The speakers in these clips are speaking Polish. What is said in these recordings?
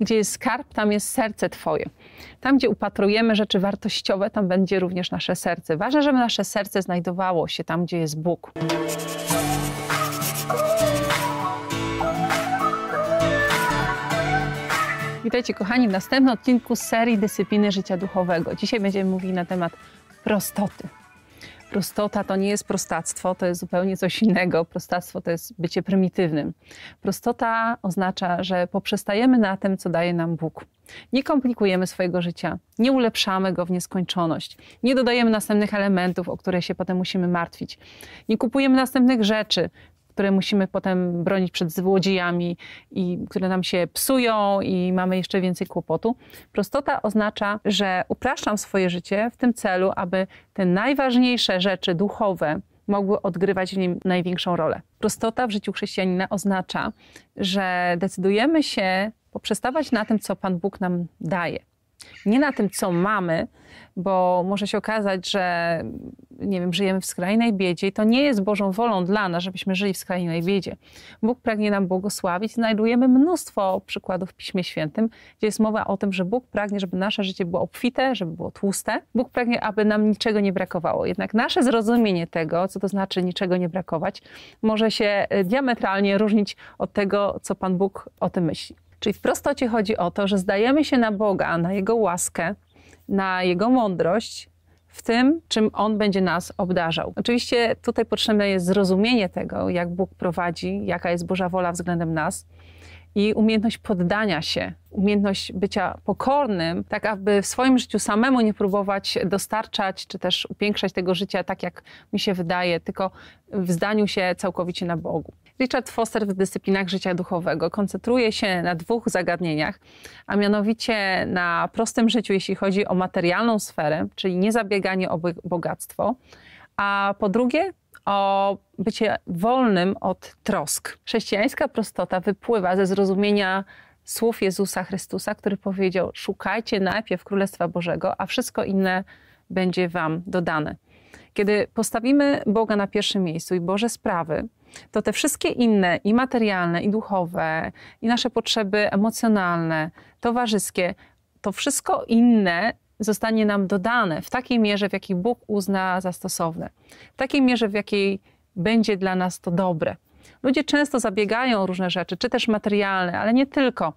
Gdzie jest skarb, tam jest serce Twoje. Tam, gdzie upatrujemy rzeczy wartościowe, tam będzie również nasze serce. Ważne, żeby nasze serce znajdowało się tam, gdzie jest Bóg. Witajcie kochani w następnym odcinku serii Dyscypliny Życia Duchowego. Dzisiaj będziemy mówili na temat prostoty. Prostota to nie jest prostactwo, to jest zupełnie coś innego. Prostactwo to jest bycie prymitywnym. Prostota oznacza, że poprzestajemy na tym, co daje nam Bóg. Nie komplikujemy swojego życia, nie ulepszamy go w nieskończoność, nie dodajemy następnych elementów, o które się potem musimy martwić, nie kupujemy następnych rzeczy, które musimy potem bronić przed złodziejami i które nam się psują i mamy jeszcze więcej kłopotu. Prostota oznacza, że upraszczam swoje życie w tym celu, aby te najważniejsze rzeczy duchowe mogły odgrywać w nim największą rolę. Prostota w życiu chrześcijanina oznacza, że decydujemy się poprzestawać na tym, co Pan Bóg nam daje nie na tym, co mamy, bo może się okazać, że nie wiem, żyjemy w skrajnej biedzie i to nie jest Bożą wolą dla nas, żebyśmy żyli w skrajnej biedzie. Bóg pragnie nam błogosławić. Znajdujemy mnóstwo przykładów w Piśmie Świętym, gdzie jest mowa o tym, że Bóg pragnie, żeby nasze życie było obfite, żeby było tłuste. Bóg pragnie, aby nam niczego nie brakowało. Jednak nasze zrozumienie tego, co to znaczy niczego nie brakować, może się y, diametralnie różnić od tego, co Pan Bóg o tym myśli. Czyli w prostocie chodzi o to, że zdajemy się na Boga, na Jego łaskę, na Jego mądrość w tym, czym On będzie nas obdarzał. Oczywiście tutaj potrzebne jest zrozumienie tego, jak Bóg prowadzi, jaka jest Boża wola względem nas i umiejętność poddania się, umiejętność bycia pokornym, tak aby w swoim życiu samemu nie próbować dostarczać czy też upiększać tego życia tak, jak mi się wydaje, tylko w zdaniu się całkowicie na Bogu. Richard Foster w dyscyplinach życia duchowego koncentruje się na dwóch zagadnieniach, a mianowicie na prostym życiu, jeśli chodzi o materialną sferę, czyli niezabieganie o bogactwo, a po drugie o bycie wolnym od trosk. Chrześcijańska prostota wypływa ze zrozumienia słów Jezusa Chrystusa, który powiedział: Szukajcie najpierw Królestwa Bożego, a wszystko inne będzie Wam dodane. Kiedy postawimy Boga na pierwszym miejscu i Boże sprawy, to te wszystkie inne, i materialne, i duchowe, i nasze potrzeby emocjonalne, towarzyskie, to wszystko inne zostanie nam dodane w takiej mierze, w jakiej Bóg uzna za stosowne, w takiej mierze, w jakiej będzie dla nas to dobre. Ludzie często zabiegają o różne rzeczy, czy też materialne, ale nie tylko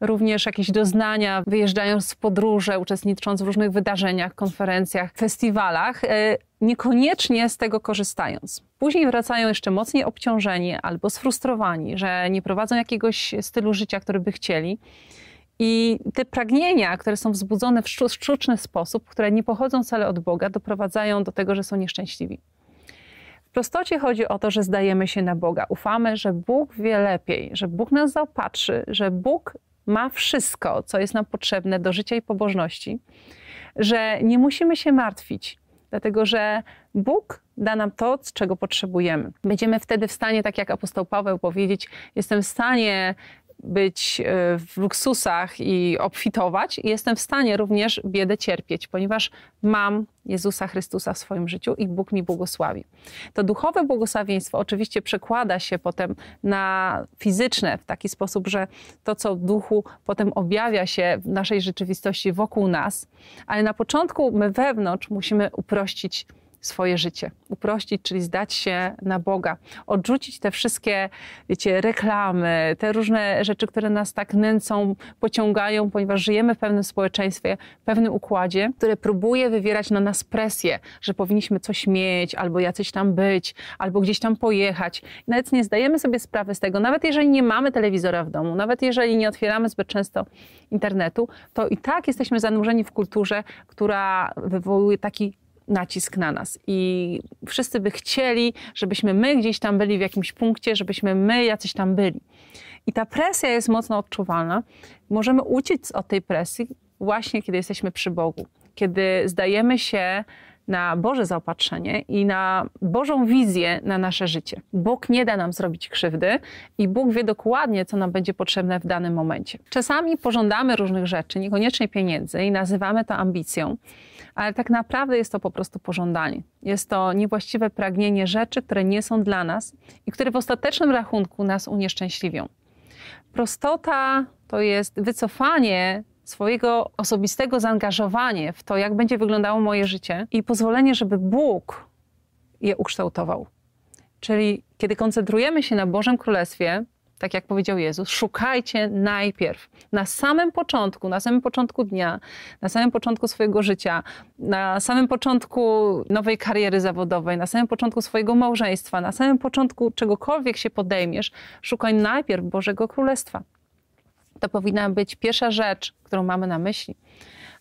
również jakieś doznania, wyjeżdżając w podróże, uczestnicząc w różnych wydarzeniach, konferencjach, festiwalach, e, niekoniecznie z tego korzystając. Później wracają jeszcze mocniej obciążeni albo sfrustrowani, że nie prowadzą jakiegoś stylu życia, który by chcieli. I te pragnienia, które są wzbudzone w sztuczny sposób, które nie pochodzą wcale od Boga, doprowadzają do tego, że są nieszczęśliwi. W prostocie chodzi o to, że zdajemy się na Boga, ufamy, że Bóg wie lepiej, że Bóg nas zaopatrzy, że Bóg ma wszystko, co jest nam potrzebne do życia i pobożności, że nie musimy się martwić, dlatego że Bóg da nam to, czego potrzebujemy. Będziemy wtedy w stanie, tak jak apostoł Paweł powiedzieć, jestem w stanie być e, w luksusach i obfitować, jestem w stanie również biedę cierpieć, ponieważ mam Jezusa Chrystusa w swoim życiu i Bóg mi błogosławi. To duchowe błogosławieństwo oczywiście przekłada się potem na fizyczne w taki sposób, że to, co w duchu potem objawia się w naszej rzeczywistości wokół nas, ale na początku my wewnątrz musimy uprościć swoje życie. Uprościć, czyli zdać się na Boga. Odrzucić te wszystkie, wiecie, reklamy, te różne rzeczy, które nas tak nęcą, pociągają, ponieważ żyjemy w pewnym społeczeństwie, w pewnym układzie, które próbuje wywierać na nas presję, że powinniśmy coś mieć, albo jacyś tam być, albo gdzieś tam pojechać. nawet nie zdajemy sobie sprawy z tego, nawet jeżeli nie mamy telewizora w domu, nawet jeżeli nie otwieramy zbyt często internetu, to i tak jesteśmy zanurzeni w kulturze, która wywołuje taki nacisk na nas. I wszyscy by chcieli, żebyśmy my gdzieś tam byli w jakimś punkcie, żebyśmy my jacyś tam byli. I ta presja jest mocno odczuwalna. Możemy uciec od tej presji właśnie, kiedy jesteśmy przy Bogu, kiedy zdajemy się na Boże zaopatrzenie i na Bożą wizję na nasze życie. Bóg nie da nam zrobić krzywdy i Bóg wie dokładnie, co nam będzie potrzebne w danym momencie. Czasami pożądamy różnych rzeczy, niekoniecznie pieniędzy i nazywamy to ambicją, ale tak naprawdę jest to po prostu pożądanie. Jest to niewłaściwe pragnienie rzeczy, które nie są dla nas i które w ostatecznym rachunku nas unieszczęśliwią. Prostota to jest wycofanie swojego osobistego zaangażowanie w to, jak będzie wyglądało moje życie i pozwolenie, żeby Bóg je ukształtował. Czyli kiedy koncentrujemy się na Bożym Królestwie, tak jak powiedział Jezus, szukajcie najpierw, na samym początku, na samym początku dnia, na samym początku swojego życia, na samym początku nowej kariery zawodowej, na samym początku swojego małżeństwa, na samym początku czegokolwiek się podejmiesz, szukaj najpierw Bożego Królestwa. To powinna być pierwsza rzecz, którą mamy na myśli.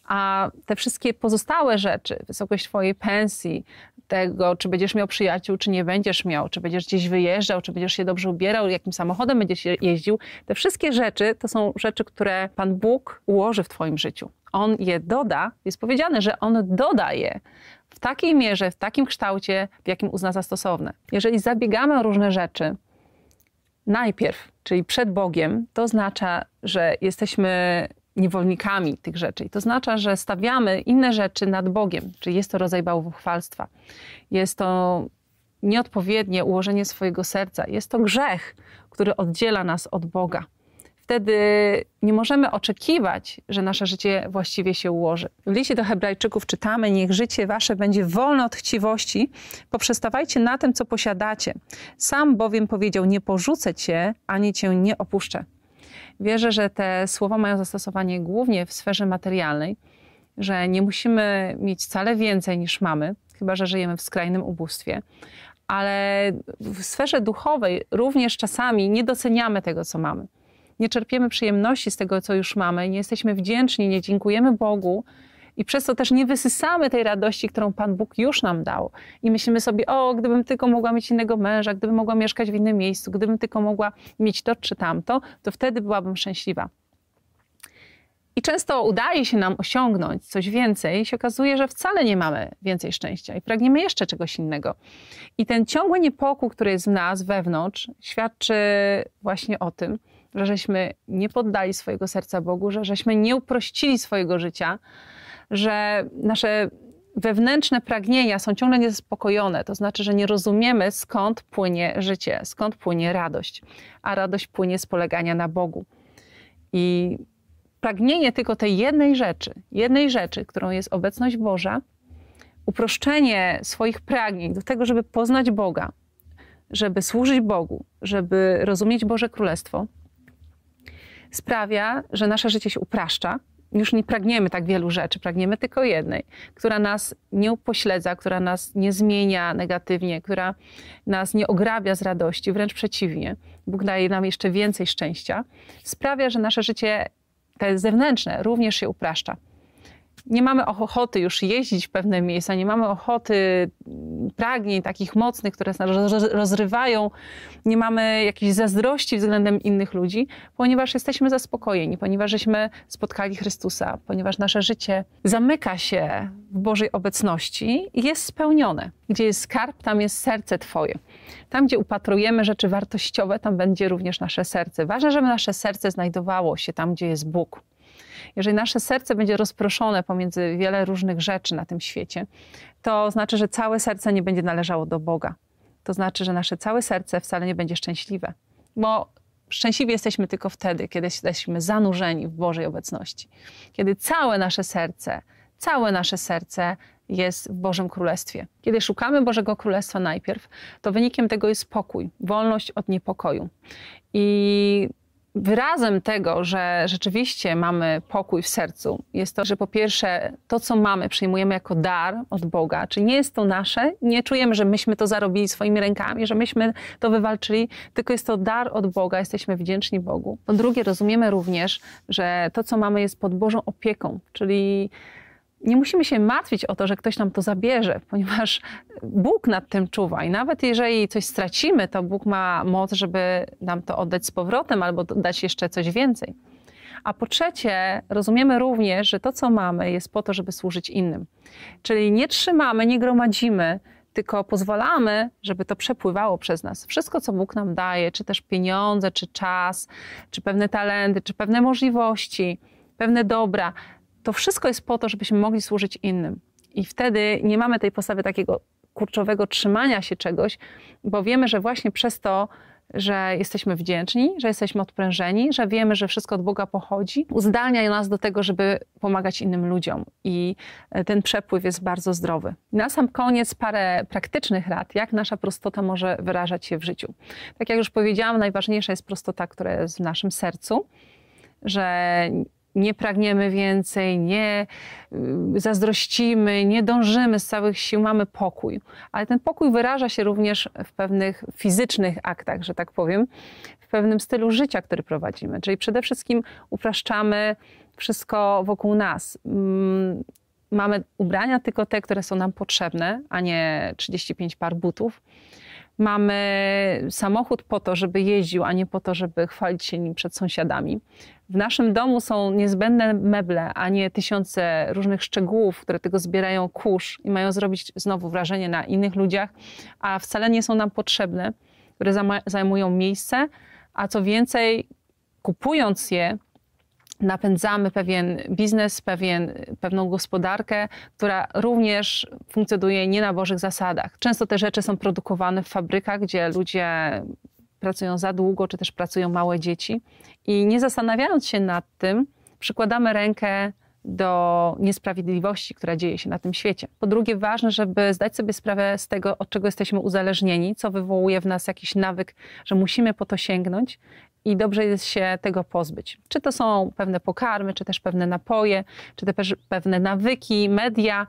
A te wszystkie pozostałe rzeczy, wysokość Twojej pensji, tego, czy będziesz miał przyjaciół, czy nie będziesz miał, czy będziesz gdzieś wyjeżdżał, czy będziesz się dobrze ubierał, jakim samochodem będziesz jeździł, te wszystkie rzeczy to są rzeczy, które Pan Bóg ułoży w Twoim życiu. On je doda, jest powiedziane, że On dodaje w takiej mierze, w takim kształcie, w jakim uzna za stosowne. Jeżeli zabiegamy o różne rzeczy, najpierw, czyli przed Bogiem, to oznacza, że jesteśmy niewolnikami tych rzeczy. I to oznacza, że stawiamy inne rzeczy nad Bogiem, czyli jest to rodzaj bałwochwalstwa. Jest to nieodpowiednie ułożenie swojego serca, jest to grzech, który oddziela nas od Boga wtedy nie możemy oczekiwać, że nasze życie właściwie się ułoży. W liście do Hebrajczyków czytamy: Niech życie wasze będzie wolne od chciwości, poprzestawajcie na tym, co posiadacie. Sam bowiem powiedział: Nie porzucę cię, ani cię nie opuszczę. Wierzę, że te słowa mają zastosowanie głównie w sferze materialnej, że nie musimy mieć wcale więcej niż mamy, chyba że żyjemy w skrajnym ubóstwie, ale w sferze duchowej również czasami nie doceniamy tego, co mamy nie czerpiemy przyjemności z tego, co już mamy, nie jesteśmy wdzięczni, nie dziękujemy Bogu i przez to też nie wysysamy tej radości, którą Pan Bóg już nam dał. I myślimy sobie, o, gdybym tylko mogła mieć innego męża, gdybym mogła mieszkać w innym miejscu, gdybym tylko mogła mieć to czy tamto, to wtedy byłabym szczęśliwa. I często udaje się nam osiągnąć coś więcej i się okazuje, że wcale nie mamy więcej szczęścia i pragniemy jeszcze czegoś innego. I ten ciągły niepokój, który jest w nas wewnątrz, świadczy właśnie o tym, że żeśmy nie poddali swojego serca Bogu, że żeśmy nie uprościli swojego życia, że nasze wewnętrzne pragnienia są ciągle niezaspokojone. To znaczy, że nie rozumiemy skąd płynie życie, skąd płynie radość, a radość płynie z polegania na Bogu. I pragnienie tylko tej jednej rzeczy, jednej rzeczy, którą jest obecność Boża, uproszczenie swoich pragnień do tego, żeby poznać Boga, żeby służyć Bogu, żeby rozumieć Boże Królestwo, sprawia, że nasze życie się upraszcza. Już nie pragniemy tak wielu rzeczy, pragniemy tylko jednej, która nas nie upośledza, która nas nie zmienia negatywnie, która nas nie ograbia z radości, wręcz przeciwnie. Bóg daje nam jeszcze więcej szczęścia. Sprawia, że nasze życie, te zewnętrzne, również się upraszcza nie mamy ochoty już jeździć w pewne miejsca, nie mamy ochoty mm, pragnień takich mocnych, które nas rozrywają, nie mamy jakiejś zazdrości względem innych ludzi, ponieważ jesteśmy zaspokojeni, ponieważ żeśmy spotkali Chrystusa, ponieważ nasze życie zamyka się w Bożej obecności i jest spełnione. Gdzie jest skarb, tam jest serce Twoje. Tam, gdzie upatrujemy rzeczy wartościowe, tam będzie również nasze serce. Ważne, żeby nasze serce znajdowało się tam, gdzie jest Bóg. Jeżeli nasze serce będzie rozproszone pomiędzy wiele różnych rzeczy na tym świecie, to znaczy, że całe serce nie będzie należało do Boga. To znaczy, że nasze całe serce wcale nie będzie szczęśliwe, bo szczęśliwi jesteśmy tylko wtedy, kiedy jesteśmy zanurzeni w Bożej obecności. Kiedy całe nasze serce, całe nasze serce jest w Bożym Królestwie. Kiedy szukamy Bożego Królestwa najpierw, to wynikiem tego jest pokój, wolność od niepokoju. I wyrazem tego, że rzeczywiście mamy pokój w sercu, jest to, że po pierwsze to, co mamy, przyjmujemy jako dar od Boga, czyli nie jest to nasze, nie czujemy, że myśmy to zarobili swoimi rękami, że myśmy to wywalczyli, tylko jest to dar od Boga, jesteśmy wdzięczni Bogu. Po drugie, rozumiemy również, że to, co mamy, jest pod Bożą opieką, czyli nie musimy się martwić o to, że ktoś nam to zabierze, ponieważ Bóg nad tym czuwa i nawet jeżeli coś stracimy, to Bóg ma moc, żeby nam to oddać z powrotem albo dać jeszcze coś więcej. A po trzecie, rozumiemy również, że to, co mamy, jest po to, żeby służyć innym. Czyli nie trzymamy, nie gromadzimy, tylko pozwalamy, żeby to przepływało przez nas. Wszystko, co Bóg nam daje, czy też pieniądze, czy czas, czy pewne talenty, czy pewne możliwości, pewne dobra, to wszystko jest po to, żebyśmy mogli służyć innym. I wtedy nie mamy tej postawy takiego kurczowego trzymania się czegoś, bo wiemy, że właśnie przez to, że jesteśmy wdzięczni, że jesteśmy odprężeni, że wiemy, że wszystko od Boga pochodzi, uzdalnia nas do tego, żeby pomagać innym ludziom. I e, ten przepływ jest bardzo zdrowy. Na sam koniec parę praktycznych rad, jak nasza prostota może wyrażać się w życiu. Tak jak już powiedziałam, najważniejsza jest prostota, która jest w naszym sercu, że nie pragniemy więcej, nie y, zazdrościmy, nie dążymy z całych sił, mamy pokój. Ale ten pokój wyraża się również w pewnych fizycznych aktach, że tak powiem, w pewnym stylu życia, który prowadzimy. Czyli przede wszystkim upraszczamy wszystko wokół nas. Mm, mamy ubrania tylko te, które są nam potrzebne, a nie 35 par butów. Mamy samochód po to, żeby jeździł, a nie po to, żeby chwalić się nim przed sąsiadami. W naszym domu są niezbędne meble, a nie tysiące różnych szczegółów, które tego zbierają kurz i mają zrobić znowu wrażenie na innych ludziach, a wcale nie są nam potrzebne, które zajmują miejsce, a co więcej, kupując je, napędzamy pewien biznes, pewien, pewną gospodarkę, która również funkcjonuje nie na bożych zasadach. Często te rzeczy są produkowane w fabrykach, gdzie ludzie pracują za długo, czy też pracują małe dzieci. I nie zastanawiając się nad tym, przykładamy rękę do niesprawiedliwości, która dzieje się na tym świecie. Po drugie, ważne, żeby zdać sobie sprawę z tego, od czego jesteśmy uzależnieni, co wywołuje w nas jakiś nawyk, że musimy po to sięgnąć i dobrze jest się tego pozbyć. Czy to są pewne pokarmy, czy też pewne napoje, czy też pewne nawyki, media,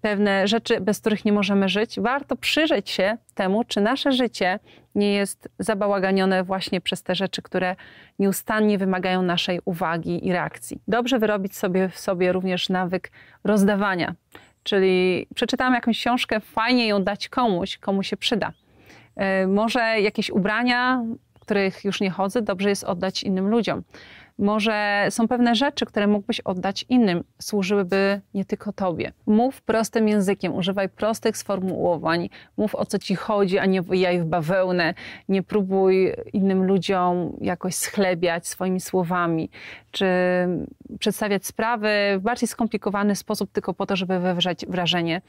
pewne rzeczy, bez których nie możemy żyć. Warto przyjrzeć się temu, czy nasze życie nie jest zabałaganione właśnie przez te rzeczy, które nieustannie wymagają naszej uwagi i reakcji. Dobrze wyrobić sobie w sobie również nawyk rozdawania, czyli przeczytałam jakąś książkę, fajnie ją dać komuś, komu się przyda. E, może jakieś ubrania których już nie chodzę, dobrze jest oddać innym ludziom. Może są pewne rzeczy, które mógłbyś oddać innym, służyłyby nie tylko tobie. Mów prostym językiem, używaj prostych sformułowań, mów o co ci chodzi, a nie jaj w bawełnę. Nie próbuj innym ludziom jakoś schlebiać swoimi słowami, czy przedstawiać sprawy w bardziej skomplikowany sposób, tylko po to, żeby wywrzeć wrażenie.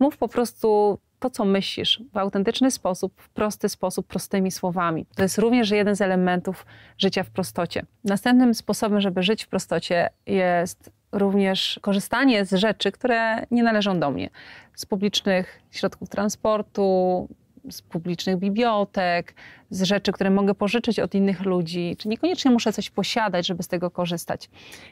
Mów po prostu to, co myślisz, w autentyczny sposób, w prosty sposób, prostymi słowami. To jest również jeden z elementów życia w prostocie. Następnym sposobem, żeby żyć w prostocie, jest również korzystanie z rzeczy, które nie należą do mnie. Z publicznych środków transportu, z publicznych bibliotek, z rzeczy, które mogę pożyczyć od innych ludzi, czy niekoniecznie muszę coś posiadać, żeby z tego korzystać.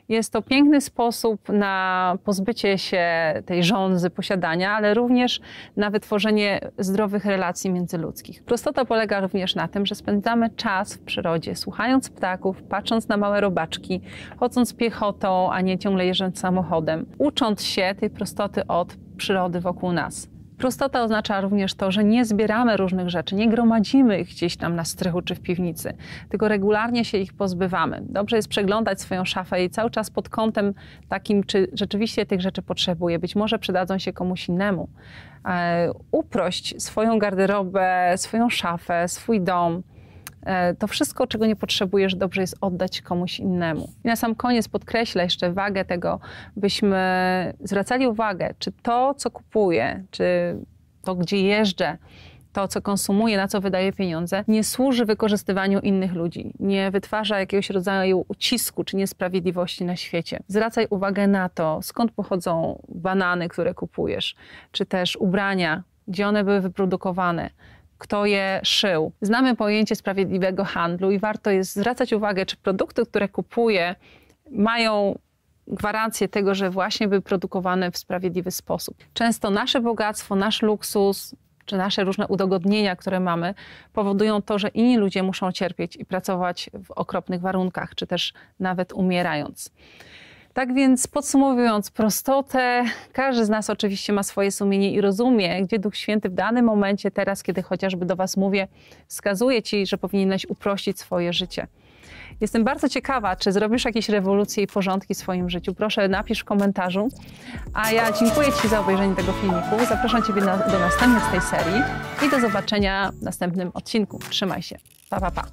Jest to piękny sposób na pozbycie się tej żądzy posiadania, ale również na wytworzenie zdrowych relacji międzyludzkich. Prostota polega również na tym, że spędzamy czas w przyrodzie, słuchając ptaków, patrząc na małe robaczki, chodząc piechotą, a nie ciągle jeżdżąc samochodem, ucząc się tej prostoty od przyrody wokół nas. Prostota oznacza również to, że nie zbieramy różnych rzeczy, nie gromadzimy ich gdzieś tam na strychu czy w piwnicy, tylko regularnie się ich pozbywamy. Dobrze jest przeglądać swoją szafę i cały czas pod kątem takim, czy rzeczywiście tych rzeczy potrzebuje. Być może przydadzą się komuś innemu. E, uprość swoją garderobę, swoją szafę, swój dom. E, to wszystko, czego nie potrzebujesz, dobrze jest oddać komuś innemu. I na sam koniec podkreślę jeszcze wagę tego, byśmy zwracali uwagę, czy to, co kupuję, czy to, gdzie jeżdżę, to, co konsumuje, na co wydaje pieniądze, nie służy wykorzystywaniu innych ludzi, nie wytwarza jakiegoś rodzaju ucisku czy niesprawiedliwości na świecie. Zwracaj uwagę na to, skąd pochodzą banany, które kupujesz, czy też ubrania, gdzie one były wyprodukowane kto je szył. Znamy pojęcie sprawiedliwego handlu i warto jest zwracać uwagę, czy produkty, które kupuję, mają gwarancję tego, że właśnie były produkowane w sprawiedliwy sposób. Często nasze bogactwo, nasz luksus, czy nasze różne udogodnienia, które mamy, powodują to, że inni ludzie muszą cierpieć i pracować w okropnych warunkach, czy też nawet umierając. Tak więc podsumowując prostotę, każdy z nas oczywiście ma swoje sumienie i rozumie, gdzie Duch Święty w danym momencie, teraz, kiedy chociażby do Was mówię, wskazuje Ci, że powinieneś uprościć swoje życie. Jestem bardzo ciekawa, czy zrobisz jakieś rewolucje i porządki w swoim życiu. Proszę, napisz w komentarzu. A ja dziękuję Ci za obejrzenie tego filmiku. Zapraszam Ciebie na, do następnych z tej serii i do zobaczenia w następnym odcinku. Trzymaj się. Pa, pa, pa.